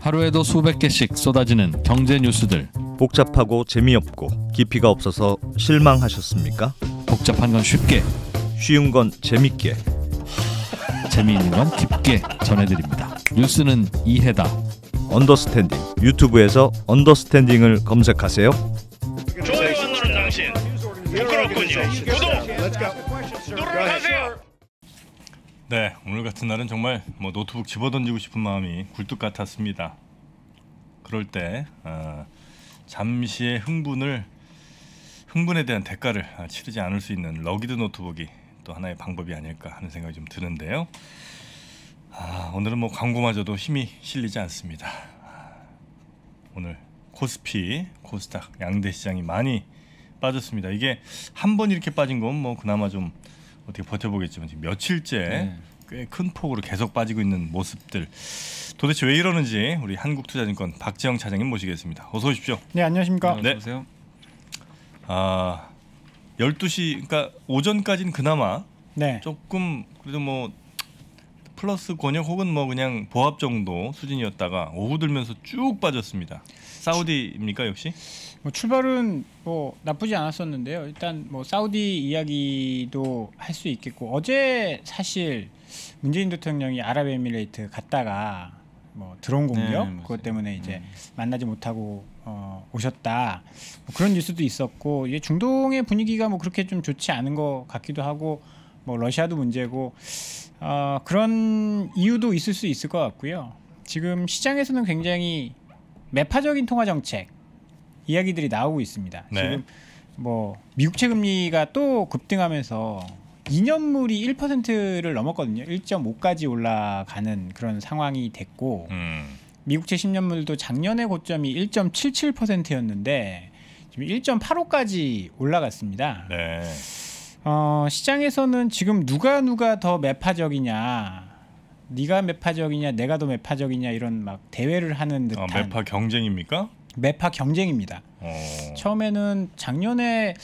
하루에도 수백 개씩 쏟아지는 경제 뉴스들. 복잡하고 재미없고 깊이가 없어서 실망하셨습니까? 복잡한 건 쉽게, 쉬운 건 재밌게, 재미있는 건 깊게 전해드립니다. 뉴스는 이해다. 언더스탠딩 유튜브에서 언더스탠딩을 검색하세요. 좋아요 안 누른 당신 부끄럽군요. 구독 누르세요 네, 오늘 같은 날은 정말 뭐 노트북 집어던지고 싶은 마음이 굴뚝 같았습니다. 그럴 때 어, 잠시의 흥분을 흥분에 대한 대가를 치르지 않을 수 있는 러기드 노트북이 또 하나의 방법이 아닐까 하는 생각이 좀 드는데요. 아, 오늘은 뭐 광고마저도 힘이 실리지 않습니다. 오늘 코스피, 코스닥 양대 시장이 많이 빠졌습니다. 이게 한 번 이렇게 빠진 건 뭐 그나마 좀 어떻게 버텨보겠지만 지금 며칠째 네. 꽤큰 폭으로 계속 빠지고 있는 모습들 도대체 왜 이러는지 우리 한국투자증권 박지영 차장님 모시겠습니다. 어서 오십시오. 네, 안녕하십니까? 네, 안녕하세요. 아, 12시 그러니까 오전까지는 그나마 네. 조금 그래도 뭐 플러스 권역 혹은 뭐 그냥 보합 정도 수준이었다가 오후 들면서 쭉 빠졌습니다. 사우디입니까 역시? 뭐 출발은 뭐 나쁘지 않았었는데요. 일단 뭐 사우디 이야기도 할 수 있겠고 어제 사실 문재인 대통령이 아랍에미레이트 갔다가 뭐 드론 네, 공격 네, 그것 때문에 이제 음. 만나지 못하고 어, 오셨다 뭐 그런 뉴스도 있었고 이게 중동의 분위기가 뭐 그렇게 좀 좋지 않은 것 같기도 하고 뭐 러시아도 문제고 어, 그런 이유도 있을 수 있을 것 같고요. 지금 시장에서는 굉장히 매파적인 통화 정책 이야기들이 나오고 있습니다. 네. 지금 뭐 미국채 금리가 또 급등하면서 2년물이 1%를 넘었거든요. 1.5까지 올라가는 그런 상황이 됐고 음. 미국채 10년물도 작년에 고점이 1.77%였는데 지금 1.85까지 올라갔습니다. 네. 어, 시장에서는 지금 누가 누가 더 매파적이냐 네가 매파적이냐 내가 더 매파적이냐 이런 막 대회를 하는 아, 듯한 아, 매파 경쟁입니까? 매파 경쟁입니다. 어. 처음에는 작년에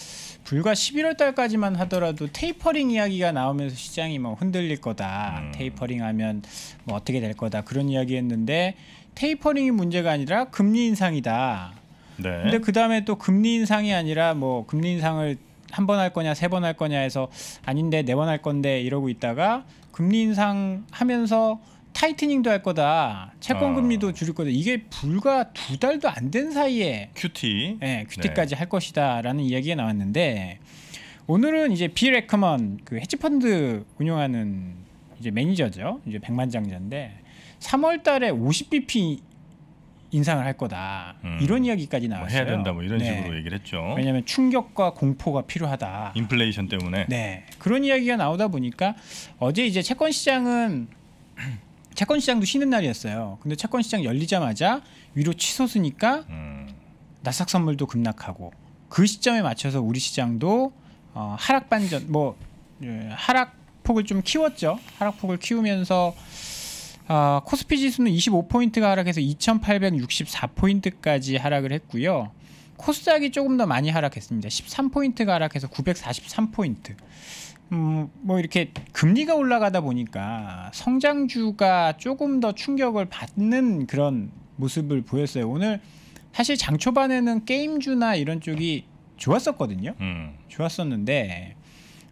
불과 11월 달까지만 하더라도 테이퍼링 이야기가 나오면서 시장이 뭐 흔들릴 거다. 음. 테이퍼링 하면 뭐 어떻게 될 거다. 그런 이야기 했는데 테이퍼링이 문제가 아니라 금리 인상이다. 네. 근데 그다음에 또 금리 인상이 아니라 뭐 금리 인상을 한 번 할 거냐 세 번 할 거냐 해서 아닌데 네 번 할 건데 이러고 있다가 금리 인상 하면서 타이트닝도 할 거다. 채권 금리도 아. 줄일 거다. 이게 불과 두 달도 안 된 사이에 큐티, 네, 큐티까지 네. 할 것이다라는 이야기가 나왔는데 오늘은 이제 비레커먼 그 헤지펀드 운영하는 이제 매니저죠. 이제 백만장자인데 3월달에 50bp 인상을 할 거다 음. 이런 이야기까지 뭐 나왔어요. 뭐 해야 된다 뭐 이런 네. 식으로 얘기를 했죠. 왜냐하면 충격과 공포가 필요하다. 인플레이션 때문에. 네 그런 이야기가 나오다 보니까 어제 이제 채권 시장은 채권 시장도 쉬는 날이었어요. 근데 채권 시장 열리자마자 위로 치솟으니까 음. 나삭 선물도 급락하고 그 시점에 맞춰서 우리 시장도 어, 하락 반전 뭐 예, 하락 폭을 좀 키웠죠. 하락 폭을 키우면서 어, 코스피 지수는 25포인트가 하락해서 2,864포인트까지 하락을 했고요. 코스닥이 조금 더 많이 하락했습니다. 13포인트가 하락해서 943포인트. 음, 뭐 이렇게 금리가 올라가다 보니까 성장주가 조금 더 충격을 받는 그런 모습을 보였어요. 오늘 사실 장 초반에는 게임주나 이런 쪽이 좋았었거든요. 음. 좋았었는데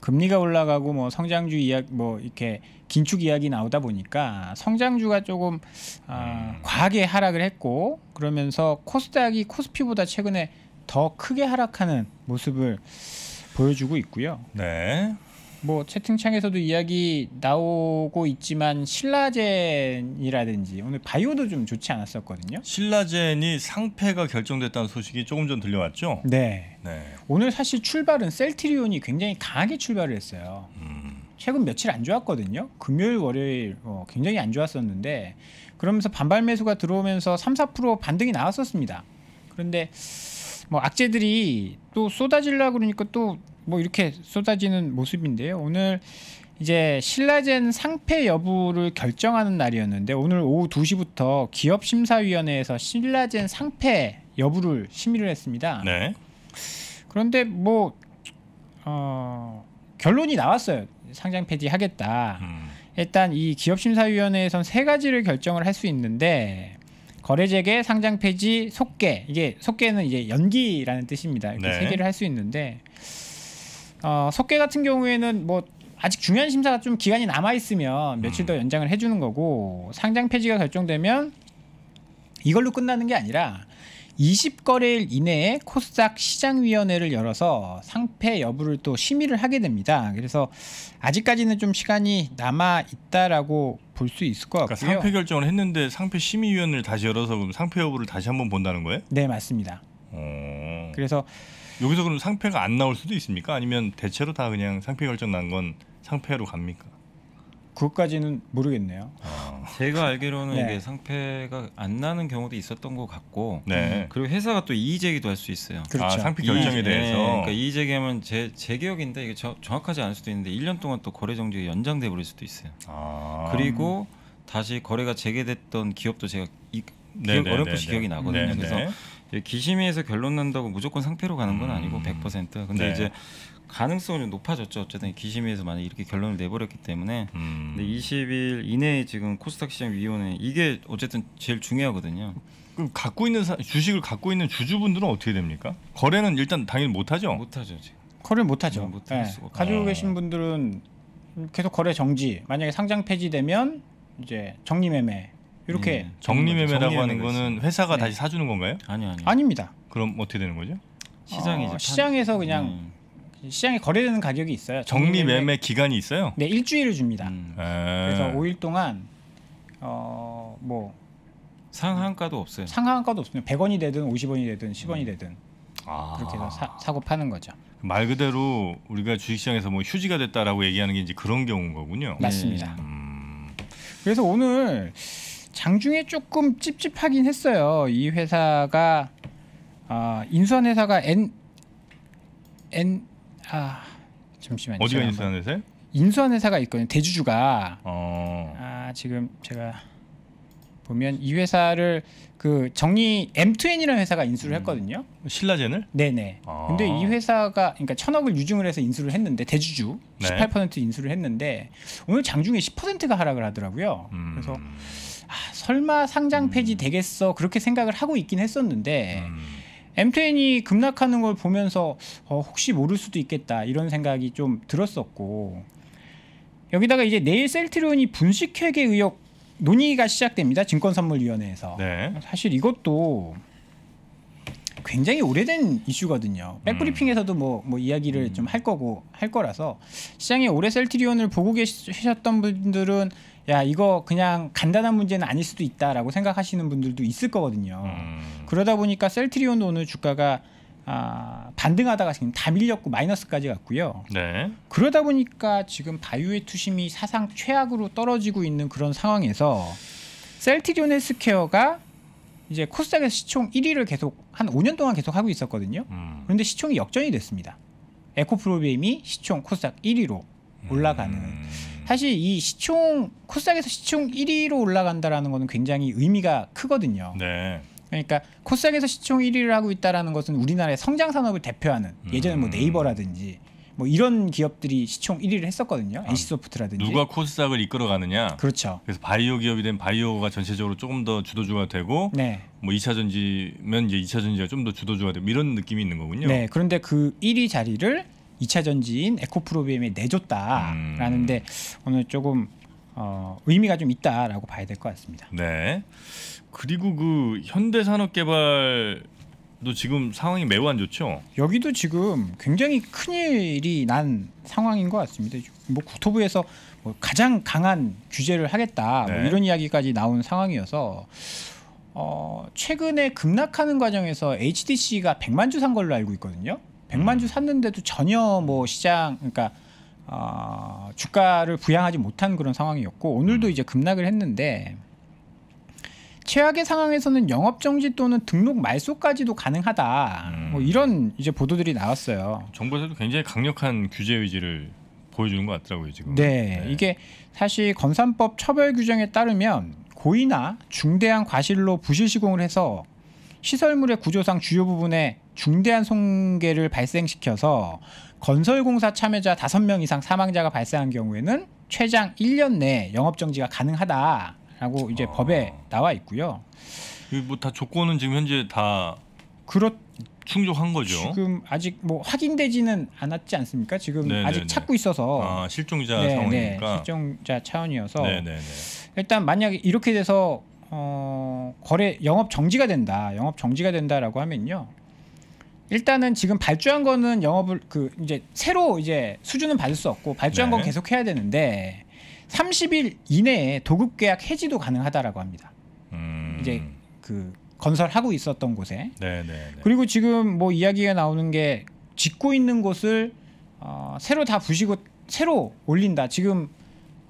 금리가 올라가고 뭐 성장주 이야기 뭐 이렇게 긴축 이야기 나오다 보니까 성장주가 조금 아, 음. 과하게 하락을 했고 그러면서 코스닥이 코스피보다 최근에 더 크게 하락하는 모습을 보여주고 있고요. 네. 뭐 채팅창에서도 이야기 나오고 있지만 신라젠이라든지 오늘 바이오도 좀 좋지 않았었거든요. 신라젠이 상패가 결정됐다는 소식이 조금 전 들려왔죠. 네. 네. 오늘 사실 출발은 셀트리온이 굉장히 강하게 출발을 했어요. 음. 최근 며칠 안 좋았거든요. 금요일, 월요일 어, 굉장히 안 좋았었는데 그러면서 반발 매수가 들어오면서 3, 4% 반등이 나왔었습니다. 그런데 뭐 악재들이 또 쏟아질라 그러니까 또뭐 이렇게 쏟아지는 모습인데요. 오늘 이제 신라젠 상폐 여부를 결정하는 날이었는데 오늘 오후 2시부터 기업심사위원회에서 신라젠 상폐 여부를 심의를 했습니다. 네. 그런데 뭐 어, 결론이 나왔어요. 상장 폐지하겠다. 음. 일단 이 기업심사위원회에선 세 가지를 결정을 할 수 있는데 거래재개, 상장 폐지, 속개 이게 속개는 이제 연기라는 뜻입니다. 이렇게 네. 세 개를 할 수 있는데. 어, 석계 같은 경우에는 뭐 아직 중요한 심사가 좀 기간이 남아 있으면 며칠 더 음. 연장을 해주는 거고 상장 폐지가 결정되면 이걸로 끝나는 게 아니라 20거래일 이내에 코스닥 시장위원회를 열어서 상패 여부를 또 심의를 하게 됩니다. 그래서 아직까지는 좀 시간이 남아 있다라고 볼 수 있을 것 그러니까 같고요. 그러니까 상패 결정을 했는데 상패 심의위원회를 다시 열어서 그럼 상패 여부를 다시 한번 본다는 거예요? 네, 맞습니다. 어... 그래서 여기서 그럼 상패가 안 나올 수도 있습니까? 아니면 대체로 다 그냥 상패 결정 난 건 상패로 갑니까? 그것까지는 모르겠네요. 아. 제가 알기로는 네. 이게 상패가 안 나는 경우도 있었던 것 같고, 네. 그리고 회사가 또 이의 제기도 할 수 있어요. 그렇죠. 아, 상패 결정에 이의, 네. 대해서. 네. 그러니까 이의 제기하면 제, 제 기억인데 이게 저, 정확하지 않을 수도 있는데 1년 동안 또 거래 정지가 연장돼 버릴 수도 있어요. 아. 그리고 다시 거래가 재개됐던 기업도 제가 이, 네, 기억, 네, 어렵듯이 기억이 나거든요. 그래서 예, 기심이에서 결론 난다고 무조건 상패로 가는 건 아니고 100%. 음. 근데 네. 이제 가능성이 높아졌죠. 어쨌든 기심이에서 만약 이렇게 결론을 내버렸기 때문에 음. 근데 20일 이내에 지금 코스닥 시장 위원회 이게 어쨌든 제일 중요하거든요. 그럼 갖고 있는 사, 주식을 갖고 있는 주주분들은 어떻게 됩니까? 거래는 일단 당연히 못 하죠. 못 하죠 지금. 거래 못 하죠. 못 네. 네. 가지고 아. 계신 분들은 계속 거래 정지. 만약에 상장 폐지되면 이제 정리 매매 이렇게 음. 정리매매라고 하는 거는 회사가 네. 다시 사주는 건가요? 아니요, 아니요. 아닙니다. 그럼 어떻게 되는 거죠? 시장이 어, 시장에서 그냥 음. 시장에 거래되는 가격이 있어요. 정리매매 정리 기간이 있어요? 네, 일주일을 줍니다. 음. 아. 그래서 5일 동안 어뭐 상한가도 없어요. 상한가도 없습니다. 100원이 되든 50원이 되든 10원이 음. 되든 아. 그렇게 해서 사, 사고 파는 거죠. 말 그대로 우리가 주식시장에서 뭐 휴지가 됐다라고 얘기하는 게 이제 그런 경우인 거군요. 맞습니다. 음. 그래서 오늘 장중에 조금 찝찝하긴 했어요. 이 회사가 어, 인수한 회사가 N N 아 잠시만요. 어디가 인수한 회사? 인수한 회사가 있거든요. 대주주가 어... 아 지금 제가 보면 이 회사를 그 정리 M2N이라는 회사가 인수를 음. 했거든요. 음, 신라젠을? 네네. 아. 근데 이 회사가 그러니까 천억을 유증을 해서 인수를 했는데 대주주 네. 18% 인수를 했는데 오늘 장중에 10%가 하락을 하더라고요. 음. 그래서 아, 설마 상장 음. 폐지 되겠어 그렇게 생각을 하고 있긴 했었는데 엠2N이 음. 급락하는 걸 보면서 어, 혹시 모를 수도 있겠다 이런 생각이 좀 들었었고 여기다가 이제 내일 셀트리온이 분식회계 의혹 논의가 시작됩니다 증권선물위원회에서 네. 사실 이것도 굉장히 오래된 이슈거든요. 백브리핑에서도 뭐, 뭐 이야기를 음. 좀할 거고 할 거라서 시장에 올해 셀트리온을 보고 계셨던 분들은 야 이거 그냥 간단한 문제는 아닐 수도 있다라고 생각하시는 분들도 있을 거거든요. 음. 그러다 보니까 셀트리온도 오늘 주가가 아, 반등하다가 지금 다 밀렸고 마이너스까지 갔고요. 네. 그러다 보니까 지금 바이오의 투심이 사상 최악으로 떨어지고 있는 그런 상황에서 셀트리온 헬스케어가 이제 코스닥에서 시총 1위를 계속 한 5년 동안 계속 하고 있었거든요. 음. 그런데 시총이 역전이 됐습니다. 에코프로비엠이 시총 코스닥 1위로 올라가는. 음. 사실 이 시총 코스닥에서 시총 1위로 올라간다라는 것은 굉장히 의미가 크거든요. 네. 그러니까 코스닥에서 시총 1위를 하고 있다라는 것은 우리나라의 성장 산업을 대표하는 예전에 뭐 음. 네이버라든지 뭐 이런 기업들이 시총 1위를 했었거든요. 아, NC소프트라든지. 누가 코스닥을 이끌어가느냐. 그렇죠. 그래서 바이오 기업이 된 바이오가 전체적으로 조금 더 주도주가 되고 네. 뭐 2차 전지면 이제 2차 전지가 좀 더 주도주가 되고 뭐 이런 느낌이 있는 거군요. 네. 그런데 그 1위 자리를 2차 전지인 에코프로비엠에 내줬다라는데 음. 오늘 조금 어, 의미가 좀 있다라고 봐야 될 것 같습니다. 네. 그리고 그 현대산업개발 도 지금 상황이 매우 안 좋죠. 여기도 지금 굉장히 큰 일이 난 상황인 것 같습니다. 뭐 국토부에서 뭐 가장 강한 규제를 하겠다 뭐 네. 뭐 이런 이야기까지 나온 상황이어서 어, 최근에 급락하는 과정에서 HDC가 100만 주 산 걸로 알고 있거든요. 100만 주 샀는데도 전혀 뭐 시장 그러니까 어, 주가를 부양하지 못한 그런 상황이었고 오늘도 이제 급락을 했는데 최악의 상황에서는 영업 정지 또는 등록 말소까지도 가능하다. 뭐 음. 뭐 이런 이제 보도들이 나왔어요. 정부에서도 굉장히 강력한 규제 의지를 보여주는 것 같더라고요 지금. 네, 네. 이게 사실 건산법 처벌 규정에 따르면 고의나 중대한 과실로 부실 시공을 해서 시설물의 구조상 주요 부분에 중대한 손괴를 발생시켜서 건설공사 참여자 5명 이상 사망자가 발생한 경우에는 최장 1년내 영업정지가 가능하다라고 이제 아... 법에 나와 있고요. 그 뭐다 조건은 지금 현재 다 그렇 충족한 거죠. 지금 아직 뭐 확인되지는 않았지 않습니까? 지금 네네네. 네, 아직 네. 찾고 있어서 아, 실종자 네네. 네. 상황이니까 실종자 차원이어서 네네네. 일단 만약에 이렇게 돼서 어, 거래 영업 정지가 된다. 영업 정지가 된다라고 하면요. 일단은 지금 발주한 거는 영업을 그 이제 새로 이제 수주는 받을 수 없고 발주한 네. 건 계속 해야 되는데 30일 이내에 도급 계약 해지도 가능하다라고 합니다. 음. 이제 그 건설하고 있었던 곳에. 네, 네, 네, 그리고 지금 뭐 이야기가 나오는 게 짓고 있는 곳을 어, 새로 다 부시고 새로 올린다. 지금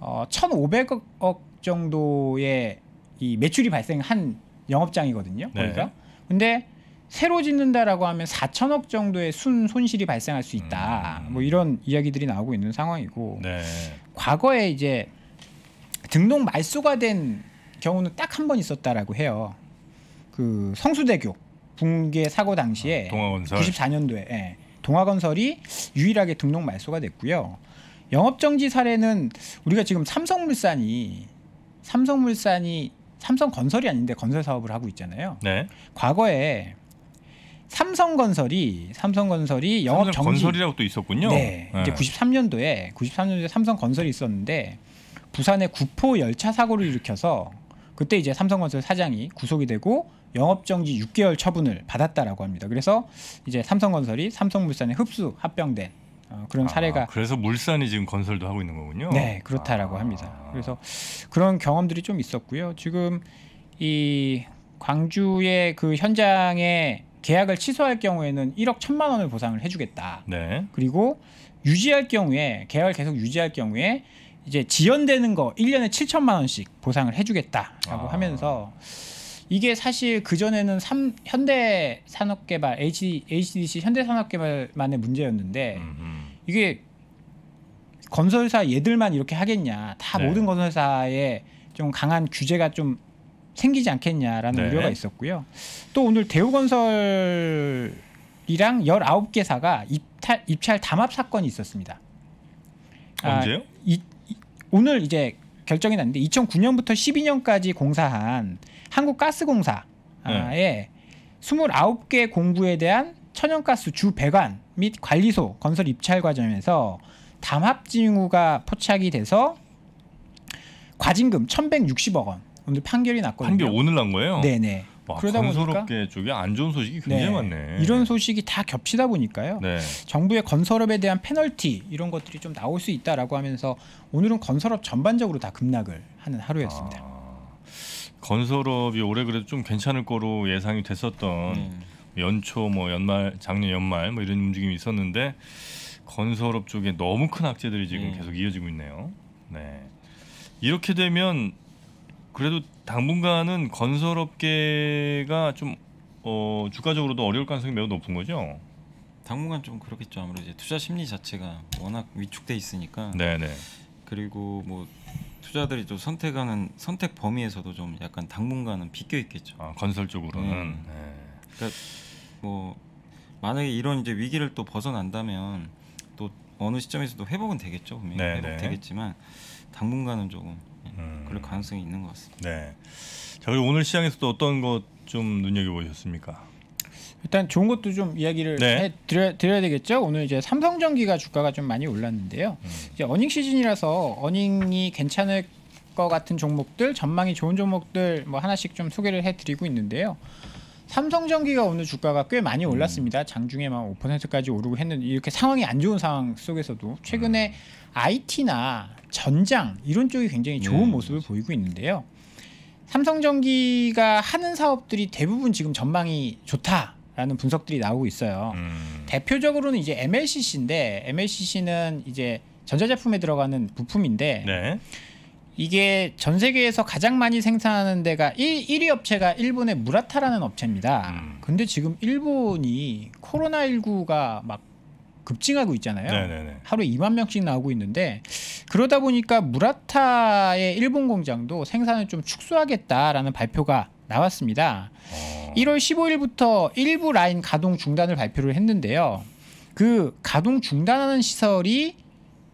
어, 1,500억 정도의 이 매출이 발생한 영업장이거든요. 네. 거기가. 네. 근데 새로 짓는다라고 하면 4천억 정도의 순 손실이 발생할 수 있다. 음. 뭐 이런 이야기들이 나오고 있는 상황이고 네. 과거에 이제 등록 말소가 된 경우는 딱 한 번 있었다라고 해요. 그 성수대교 붕괴 사고 당시에 아, 동아건설. 94년도에 예, 동화건설이 유일하게 등록 말소가 됐고요. 영업정지 사례는 우리가 지금 삼성물산이 삼성물산이 삼성건설이 아닌데 건설 사업을 하고 있잖아요. 네. 과거에 삼성건설이 삼성건설이 영업 정지 건설이라고 또 있었군요. 네, 네. 이제 93년도에 93년도에 삼성건설이 있었는데 부산에 구포 열차 사고를 일으켜서 그때 이제 삼성건설 사장이 구속이 되고 영업정지 6개월 처분을 받았다라고 합니다. 그래서 이제 삼성건설이 삼성물산에 흡수 합병된 어, 그런 사례가 아, 그래서 물산이 지금 건설도 하고 있는 거군요. 네, 그렇다라고 아. 합니다. 그래서 그런 경험들이 좀 있었고요. 지금 이 광주의 그 현장에 계약을 취소할 경우에는 1억 1천만 원을 보상을 해주겠다. 네. 그리고 유지할 경우에 계약을 계속 유지할 경우에 이제 지연되는 거 1년에 7천만 원씩 보상을 해주겠다라고 아. 하면서 이게 사실 그 전에는 현대산업개발 HD, HDC 현대산업개발만의 문제였는데. 음흠. 이게 건설사 얘들만 이렇게 하겠냐 다 네. 모든 건설사에 좀 강한 규제가 좀 생기지 않겠냐라는 네. 우려가 있었고요. 또 오늘 대우건설이랑 열아홉 개사가 입찰, 입찰 담합 사건이 있었습니다. 아, 언제요? 아, 이, 이, 오늘 이제 결정이 났는데 2009년부터 12년까지 공사한 한국가스공사의 네. 29개 공구에 대한 천연가스 주 배관 및 관리소 건설 입찰 과정에서 담합 징후가 포착이 돼서 과징금 1,160억 원 오늘 판결이 났거든요. 판결 오늘 난 거예요? 네네. 와, 그러다 건설업계 보니까 쪽에 안 좋은 소식이 굉장히 네, 많네. 이런 소식이 다 겹치다 보니까요. 네. 정부의 건설업에 대한 페널티 이런 것들이 좀 나올 수 있다라고 하면서 오늘은 건설업 전반적으로 다 급락을 하는 하루였습니다. 아, 건설업이 올해 그래도 좀 괜찮을 거로 예상이 됐었던 음. 연초 뭐 연말 작년 연말 뭐 이런 움직임이 있었는데 건설업 쪽에 너무 큰 악재들이 지금 음. 계속 이어지고 있네요. 네. 이렇게 되면 그래도 당분간은 건설업계가 좀 어, 주가적으로도 어려울 가능성이 매우 높은 거죠. 당분간 좀 그렇겠죠. 아무래도 이제 투자 심리 자체가 워낙 위축돼 있으니까. 네네. 네. 그리고 뭐 투자들이 좀 선택하는 선택 범위에서도 좀 약간 당분간은 비껴 있겠죠. 아, 건설 쪽으로는. 음. 네. 네. 그러니까 뭐 만약에 이런 이제 위기를 또 벗어난다면 또 어느 시점에서도 회복은 되겠죠 분명히 네, 회복 네. 되겠지만 당분간은 조금 음. 그럴 가능성이 있는 것 같습니다. 네. 자 그리고 오늘 시장에서 도 어떤 것 좀 눈여겨 보셨습니까? 일단 좋은 것도 좀 이야기를 네. 해 드려, 드려야 되겠죠. 오늘 이제 삼성전기가 주가가 좀 많이 올랐는데요. 음. 이제 어닝 시즌이라서 어닝이 괜찮을 것 같은 종목들 전망이 좋은 종목들 뭐 하나씩 좀 소개를 해드리고 있는데요. 삼성전기가 오늘 주가가 꽤 많이 음. 올랐습니다. 음. 장중에만 5%까지 오르고 했는데 이렇게 상황이 안 좋은 상황 속에서도 최근에 음. IT나 전장 이런 쪽이 굉장히 좋은 네. 모습을 보이고 있는데요. 삼성전기가 하는 사업들이 대부분 지금 전망이 좋다. 라는 분석들이 나오고 있어요. 음. 대표적으로는 이제 MLCC인데 MLCC는 이제 전자제품에 들어가는 부품인데 네. 이게 전 세계에서 가장 많이 생산하는 데가 1, 1위 업체가 일본의 무라타라는 업체입니다. 음. 근데 지금 일본이 코로나19가 막 급증하고 있잖아요. 네네네. 하루에 2만 명씩 나오고 있는데 그러다 보니까 무라타의 일본 공장도 생산을 좀 축소하겠다라는 발표가 나왔습니다. 어. 1월 15일부터 일부 라인 가동 중단을 발표를 했는데요. 그 가동 중단하는 시설이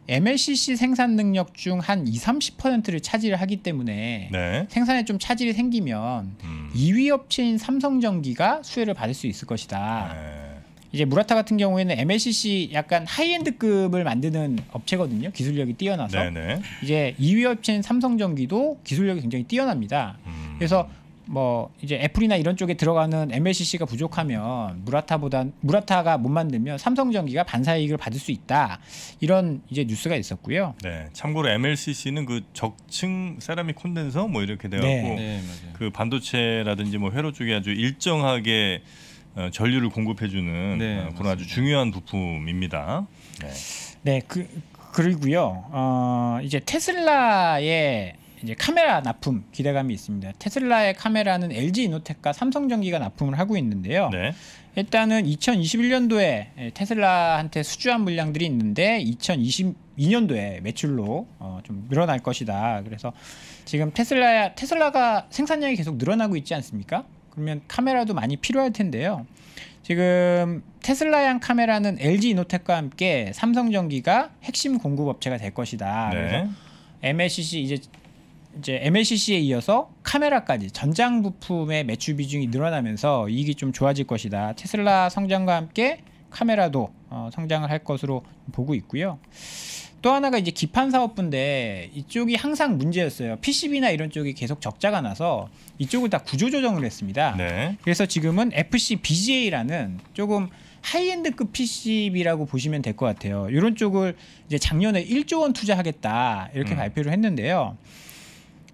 MLCC 생산 능력 중 한 2, 30%를 차지를 하기 때문에 네. 생산에 좀 차질이 생기면 음. 2위 업체인 삼성전기가 수혜를 받을 수 있을 것이다. 네. 이제 무라타 같은 경우에는 MLCC 약간 하이엔드급을 만드는 업체거든요. 기술력이 뛰어나서. 네네. 네. 이제 2위 업체인 삼성전기도 기술력이 굉장히 뛰어납니다. 음. 그래서 뭐 이제 애플이나 이런 쪽에 들어가는 MLCC가 부족하면 무라타보다 무라타가 못 만들면 삼성전기가 반사 이익을 받을 수 있다 이런 이제 뉴스가 있었고요. 네, 참고로 MLCC는 그 적층 세라믹 콘덴서 뭐 이렇게 되갖고 어 네, 네 그 반도체라든지 뭐 회로 쪽에 아주 일정하게 어, 전류를 공급해주는 네, 어, 그런 맞습니다. 아주 중요한 부품입니다. 네, 네 그, 그리고요. 어, 이제 테슬라의 이제 카메라 납품 기대감이 있습니다. 테슬라의 카메라는 LG 이노텍과 삼성전기가 납품을 하고 있는데요. 네. 일단은 2021년도에 테슬라한테 수주한 물량들이 있는데 2022년도에 매출로 어좀 늘어날 것이다. 그래서 지금 테슬라 테슬라가 생산량이 계속 늘어나고 있지 않습니까? 그러면 카메라도 많이 필요할 텐데요. 지금 테슬라향 카메라는 LG 이노텍과 함께 삼성전기가 핵심 공급업체가 될 것이다. 네. 그래서 MLCC 이제 이제 MLCC에 이어서 카메라까지 전장 부품의 매출 비중이 늘어나면서 이익이 좀 좋아질 것이다. 테슬라 성장과 함께 카메라도 어, 성장을 할 것으로 보고 있고요. 또 하나가 이제 기판 사업부인데 이쪽이 항상 문제였어요. PCB나 이런 쪽이 계속 적자가 나서 이쪽을 다 구조 조정을 했습니다. 네. 그래서 지금은 FC BGA라는 조금 하이엔드급 PCB라고 보시면 될 것 같아요. 이런 쪽을 이제 작년에 1조 원 투자하겠다 이렇게 음. 발표를 했는데요.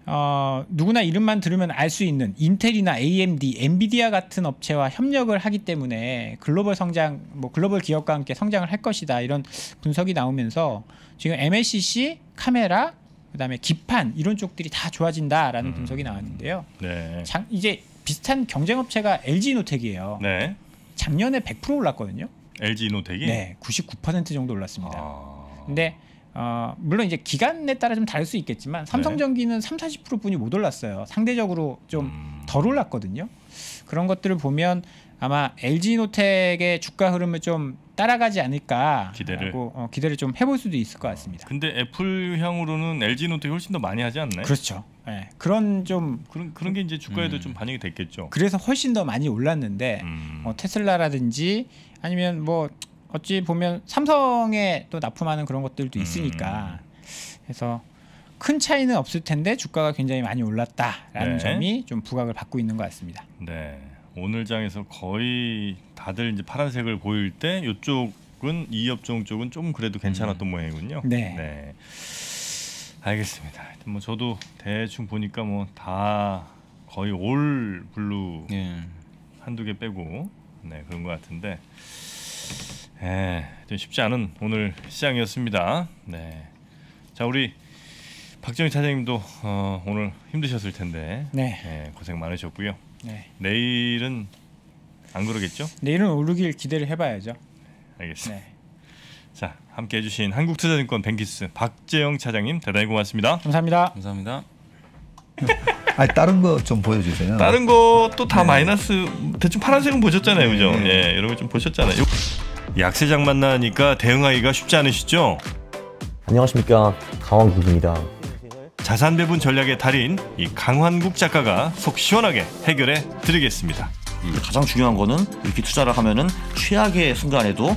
어, 누구나 이름만 들으면 알 수 있는 인텔이나 AMD, 엔비디아 같은 업체와 협력을 하기 때문에 글로벌 성장, 뭐 글로벌 기업과 함께 성장을 할 것이다 이런 분석이 나오면서 지금 MLCC, 카메라, 그다음에 기판 이런 쪽들이 다 좋아진다라는 음. 분석이 나왔는데요. 네. 장, 이제 비슷한 경쟁 업체가 LG 노텍이에요. 네. 작년에 100% 올랐거든요. LG 노텍이? 네, 99% 정도 올랐습니다. 아... 근데 어, 물론 이제 기간에 따라 좀 다를 수 있겠지만 네. 삼성전기는 삼 사십 프로 뿐이 못 올랐어요. 상대적으로 좀덜 음. 올랐거든요. 그런 것들을 보면 아마 LG 노텍의 주가 흐름을 좀 따라가지 않을까 기대를 어, 기대를 좀 해볼 수도 있을 것 같습니다. 근데 애플향으로는 LG 노텍이 훨씬 더 많이 하지 않나요? 그렇죠. 네, 그런 좀 그런 그런 게 이제 주가에도 음. 좀 반영이 됐겠죠. 그래서 훨씬 더 많이 올랐는데 음. 어, 테슬라라든지 아니면 뭐 어찌 보면 삼성에 또 납품하는 그런 것들도 음. 있으니까 그래서 큰 차이는 없을 텐데 주가가 굉장히 많이 올랐다라는 네. 점이 좀 부각을 받고 있는 것 같습니다. 네. 오늘 장에서 거의 다들 이제 파란색을 보일 때 이쪽은 이 업종 쪽은 좀 그래도 괜찮았던 음. 모양이군요. 네. 네. 알겠습니다. 뭐 저도 대충 보니까 뭐 다 거의 올 블루 네. 한두 개 빼고 네 그런 것 같은데 네, 좀 쉽지 않은 오늘 시장이었습니다. 네. 자 우리 박정희 차장님도 어, 오늘 힘드셨을 텐데 네. 네, 고생 많으셨고요. 네. 내일은 안 그러겠죠? 내일은 오르길 기대를 해봐야죠. 알겠습니다. 네. 자 함께 해주신 한국투자증권 뱅키스 박재영 차장님 대단히 고맙습니다. 감사합니다. 감사합니다. 아 다른 거 좀 보여주세요. 다른 것도 다 마이너스 대충 파란색은 보셨잖아요, 그죠? 네. 예, 여러분 좀 보셨잖아요. 약세장 만나니까 대응하기가 쉽지 않으시죠? 안녕하십니까 강원국입니다. 자산 배분 전략의 달인 이 강환국 작가가 속 시원하게 해결해 드리겠습니다. 음, 가장 중요한 거는 이렇게 투자를 하면은 최악의 순간에도